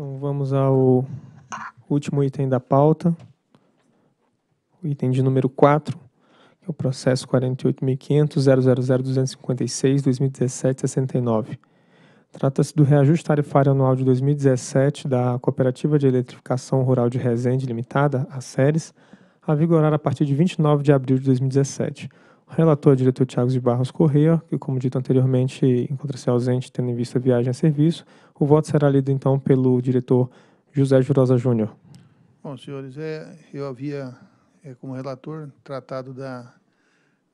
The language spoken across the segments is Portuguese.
Então, vamos ao último item da pauta, o item de número 4, que é o processo 48.500.000.256.2017.69. 69 Trata-se do reajuste tarifário anual de 2017 da Cooperativa de Eletrificação Rural de Resende Limitada, a SERES, a vigorar a partir de 29 de abril de 2017. Relator diretor Tiago de Barros Correia, que, como dito anteriormente, encontra-se ausente tendo em vista viagem a serviço. O voto será lido, então, pelo diretor José Jurosa Júnior. Bom, senhores, é, eu havia, é, como relator, tratado da,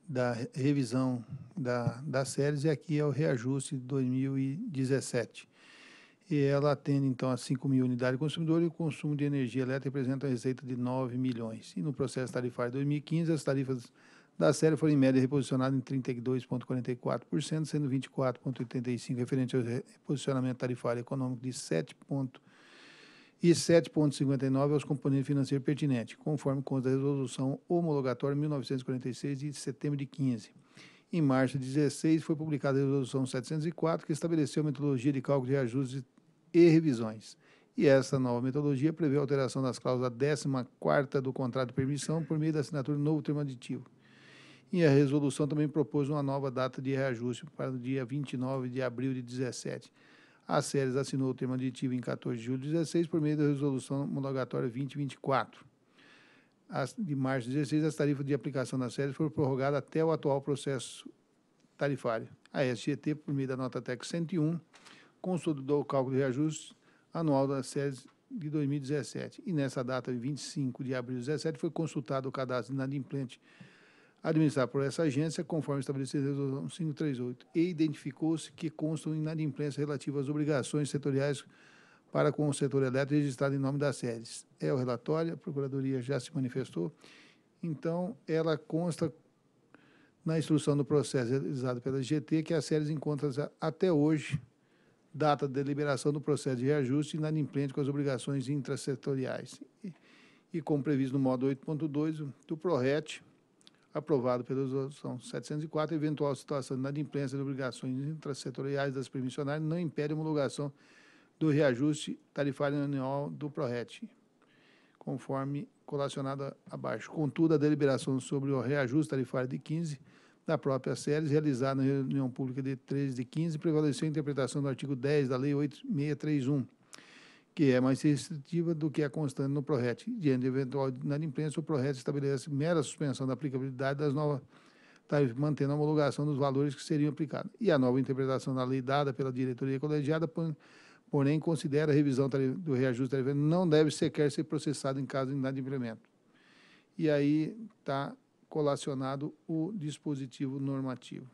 da revisão da, das séries e aqui é o reajuste de 2017. E ela atende, então, a 5 mil unidades de consumidor e o consumo de energia elétrica representa uma receita de 9 milhões. E no processo tarifário de 2015, as tarifas da série foram em média reposicionados em 32,44%, sendo 24,85% referente ao reposicionamento tarifário econômico de 7 e 7,59 aos componentes financeiros pertinentes, conforme consta da resolução homologatória 1946 de setembro de 15. Em março de 16 foi publicada a resolução 704 que estabeleceu a metodologia de cálculo de ajustes e revisões. E essa nova metodologia prevê a alteração das cláusulas 14 do contrato de permissão por meio da assinatura do novo termo aditivo e a resolução também propôs uma nova data de reajuste para o dia 29 de abril de 2017. A Séries assinou o termo aditivo em 14 de julho de 2016 por meio da resolução homologatória 2024. As, de março de 16, as tarifas de aplicação da Séries foram prorrogadas até o atual processo tarifário. A SGT, por meio da nota TEC 101, consolidou o cálculo de reajuste anual da Séries de 2017. E nessa data, 25 de abril de 2017, foi consultado o cadastro de inadimplente administrado por essa agência, conforme estabelecido em Resolução 538, e identificou-se que constam inadimplência relativa às obrigações setoriais para com o setor elétrico registrado em nome das SEDES. É o relatório, a Procuradoria já se manifestou, então ela consta na instrução do processo realizado pela GT que as SEDES encontram-se até hoje data de deliberação do processo de reajuste inadimplente com as obrigações intrasetoriais. E, e como previsto no modo 8.2 do PRORET, aprovado pela resolução 704, eventual situação de imprensa de obrigações intrasetoriais das permissionárias não impede a homologação do reajuste tarifário anual do PRORET, conforme colacionado abaixo. Contudo, a deliberação sobre o reajuste tarifário de 15 da própria série, realizada na reunião pública de 13 de 15, prevaleceu a interpretação do artigo 10 da Lei 8631, que é mais restritiva do que a constante no PRORET. Diante de eventual inadimplência, o PRORET estabelece mera suspensão da aplicabilidade das novas tarifas, tá, mantendo a homologação dos valores que seriam aplicados. E a nova interpretação da lei dada pela diretoria colegiada, porém, considera a revisão do reajuste tarifário não deve sequer ser processada em caso de inadimplemento. E aí está colacionado o dispositivo normativo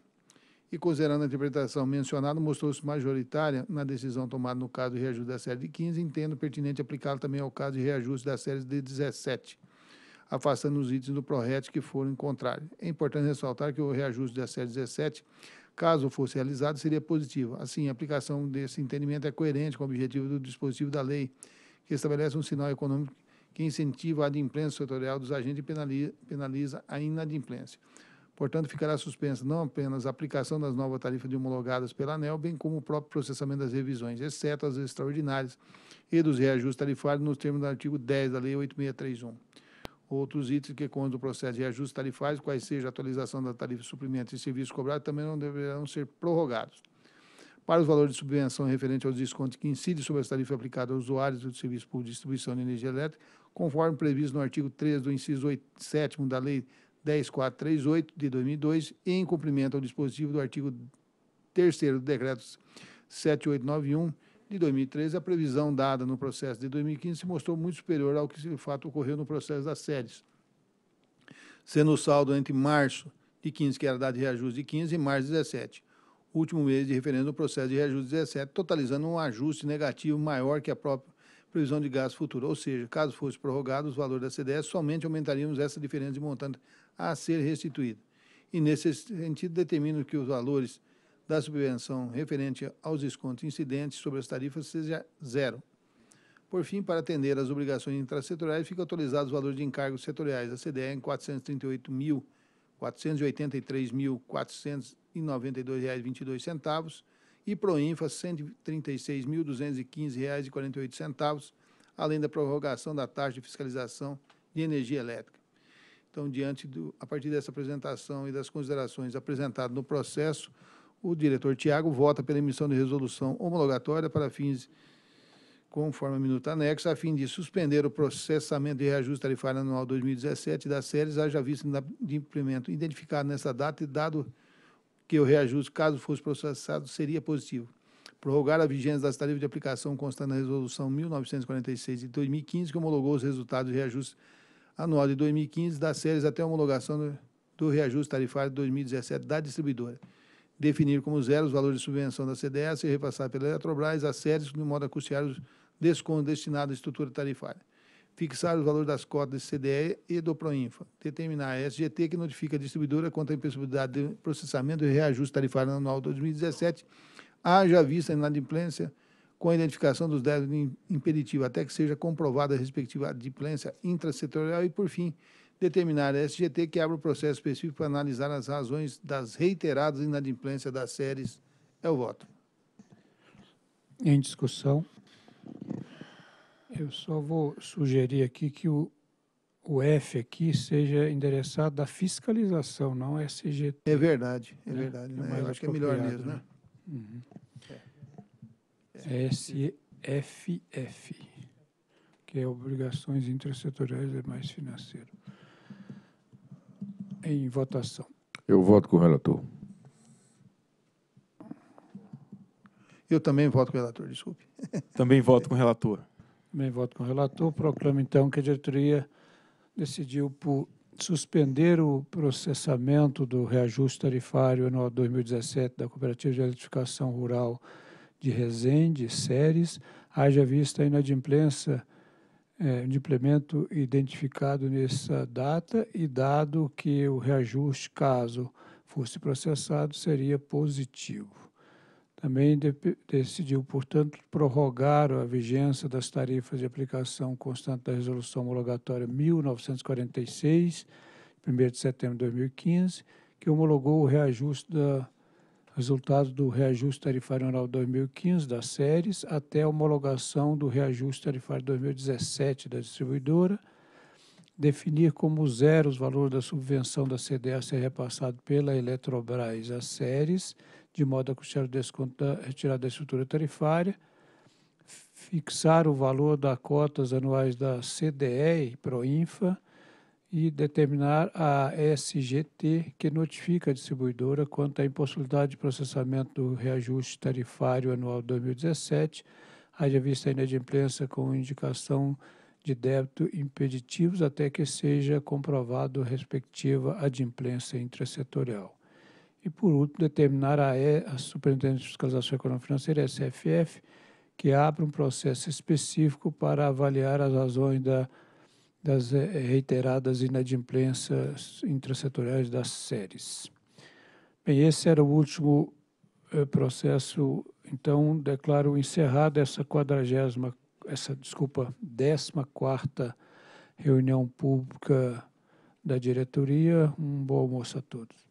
e, considerando a interpretação mencionada, mostrou-se majoritária na decisão tomada no caso de reajuste da série de 15, entendo pertinente aplicá-la também ao caso de reajuste da série de 17, afastando os itens do PRORET que foram contrários. É importante ressaltar que o reajuste da série 17 caso fosse realizado, seria positivo. Assim, a aplicação desse entendimento é coerente com o objetivo do dispositivo da lei, que estabelece um sinal econômico que incentiva a adimplência setorial dos agentes e penaliza a inadimplência. Portanto, ficará suspensa não apenas a aplicação das novas tarifas de homologadas pela ANEL, bem como o próprio processamento das revisões, exceto as extraordinárias e dos reajustes tarifários nos termos do artigo 10 da Lei 8631. Outros itens que constam do processo de reajustes tarifários, quais seja a atualização da tarifa de suprimentos e serviços cobrados, também não deverão ser prorrogados. Para os valores de subvenção referente aos descontos que incidem sobre as tarifas aplicadas aos usuários do serviço público de distribuição de energia elétrica, conforme previsto no artigo 3 do inciso 8, 7 da Lei 10438 de 2002, em cumprimento ao dispositivo do artigo 3 do Decreto 7891 de 2013, a previsão dada no processo de 2015 se mostrou muito superior ao que de fato ocorreu no processo das séries, sendo o saldo entre março de 15, que era dado de reajuste de 15, e março de 17, último mês de referência no processo de reajuste de 17, totalizando um ajuste negativo maior que a própria previsão de gasto futuro. Ou seja, caso fosse prorrogado, os valores da CDS somente aumentariam essa diferença de montante a ser restituída. E, nesse sentido, determino que os valores da subvenção referente aos descontos incidentes sobre as tarifas seja zero. Por fim, para atender às obrigações intrasetoriais, fica atualizados os valores de encargos setoriais da CDE em R$ 438.483.492,22 e Proinfa R$ 136.215,48, além da prorrogação da taxa de fiscalização de energia elétrica. Então, diante do, a partir dessa apresentação e das considerações apresentadas no processo, o diretor Tiago vota pela emissão de resolução homologatória para fins conforme a minuta anexa, a fim de suspender o processamento de reajuste tarifário anual 2017 da séries, haja vista de implemento identificado nessa data e dado que o reajuste, caso fosse processado, seria positivo. Prorrogar a vigência das tarifas de aplicação constante na Resolução 1946 de 2015, que homologou os resultados do reajuste anual de 2015 das séries até a homologação do, do reajuste tarifário de 2017 da distribuidora. Definir como zero os valores de subvenção da CDS e repassar pela Eletrobras as séries de modo a custear os descontos destinados à estrutura tarifária fixar o valor das cotas de CDE e do Proinfa, determinar a SGT que notifica a distribuidora quanto à impossibilidade de processamento e reajuste tarifário anual 2017, haja vista inadimplência com a identificação dos débitos impeditivos, até que seja comprovada a respectiva adimplência intrasetorial e, por fim, determinar a SGT que abra o processo específico para analisar as razões das reiteradas inadimplências das séries. É o voto. Em discussão. Eu só vou sugerir aqui que o, o F aqui seja endereçado à fiscalização, não é SGT. É verdade, é né? verdade. É né? Eu acho que é melhor mesmo, né? né? Uhum. É. SFF, que é Obrigações Intersetoriais e Mais Financeiro. Em votação. Eu voto com o relator. Eu também voto com o relator, desculpe. Também voto com o relator. Também voto com o relator. Proclamo, então, que a diretoria decidiu por suspender o processamento do reajuste tarifário anual 2017 da Cooperativa de Eletrificação Rural de Resende, Séries, haja vista a inadimplência eh, de implemento identificado nessa data e dado que o reajuste, caso fosse processado, seria positivo. Também de, decidiu, portanto, prorrogar a vigência das tarifas de aplicação constante da Resolução Homologatória 1946, 1 de setembro de 2015, que homologou o reajuste da resultado do reajuste tarifário anual 2015 das séries até a homologação do reajuste tarifário 2017 da distribuidora, definir como zero os valores da subvenção da CDA a ser repassado pela Eletrobras às séries de modo a custear o desconto da retirada da estrutura tarifária, fixar o valor das cotas anuais da CDE e Proinfa e determinar a SGT, que notifica a distribuidora quanto à impossibilidade de processamento do reajuste tarifário anual 2017, haja vista a inadimplência com indicação de débito impeditivos até que seja comprovado a respectiva adimplência intrasetorial. E, por último, determinar a, e, a Superintendência de Fiscalização Econômica e Financeira, SFF, que abra um processo específico para avaliar as razões da, das eh, reiteradas inadimplências intrasetoriais das séries. Bem, esse era o último eh, processo, então declaro encerrada essa quadragésima, essa, desculpa, décima quarta reunião pública da diretoria. Um bom almoço a todos.